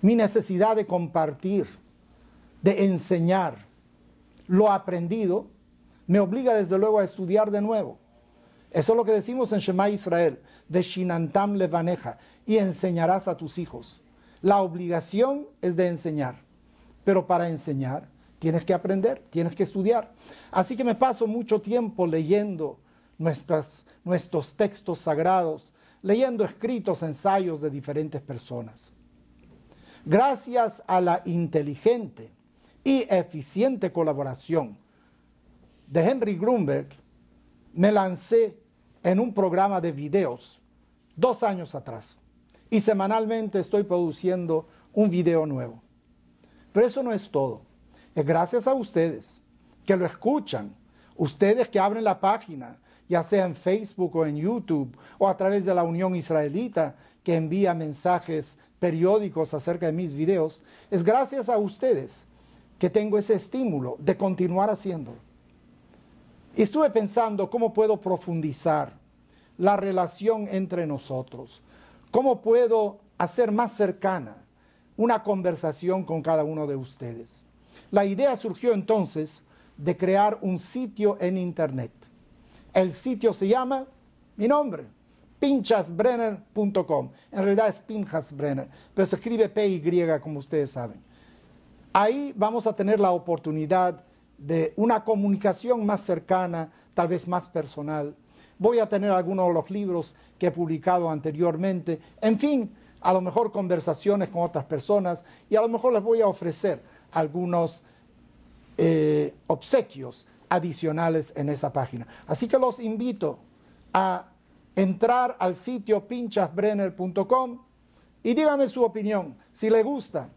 mi necesidad de compartir, de enseñar lo aprendido, me obliga desde luego a estudiar de nuevo. Eso es lo que decimos en Shema Israel, de Shinantam Levaneja, y enseñarás a tus hijos. La obligación es de enseñar, pero para enseñar tienes que aprender, tienes que estudiar. Así que me paso mucho tiempo leyendo nuestras, nuestros textos sagrados, leyendo escritos, ensayos de diferentes personas gracias a la inteligente y eficiente colaboración de Henry Grunberg, me lancé en un programa de videos dos años atrás y semanalmente estoy produciendo un video nuevo. Pero eso no es todo. Es gracias a ustedes que lo escuchan, ustedes que abren la página, ya sea en Facebook o en YouTube o a través de la Unión Israelita, que envía mensajes periódicos acerca de mis videos, es gracias a ustedes que tengo ese estímulo de continuar haciendo. Y estuve pensando cómo puedo profundizar la relación entre nosotros, cómo puedo hacer más cercana una conversación con cada uno de ustedes. La idea surgió entonces de crear un sitio en internet. El sitio se llama mi nombre, pinchasbrenner.com. En realidad es Pinchasbrenner, pero se escribe PY, como ustedes saben. Ahí vamos a tener la oportunidad de una comunicación más cercana, tal vez más personal. Voy a tener algunos de los libros que he publicado anteriormente. En fin, a lo mejor conversaciones con otras personas y a lo mejor les voy a ofrecer algunos eh, obsequios adicionales en esa página. Así que los invito a entrar al sitio pinchasbrenner.com y dígame su opinión, si le gusta.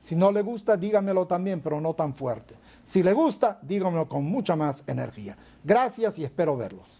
Si no le gusta, dígamelo también, pero no tan fuerte. Si le gusta, dígamelo con mucha más energía. Gracias y espero verlos.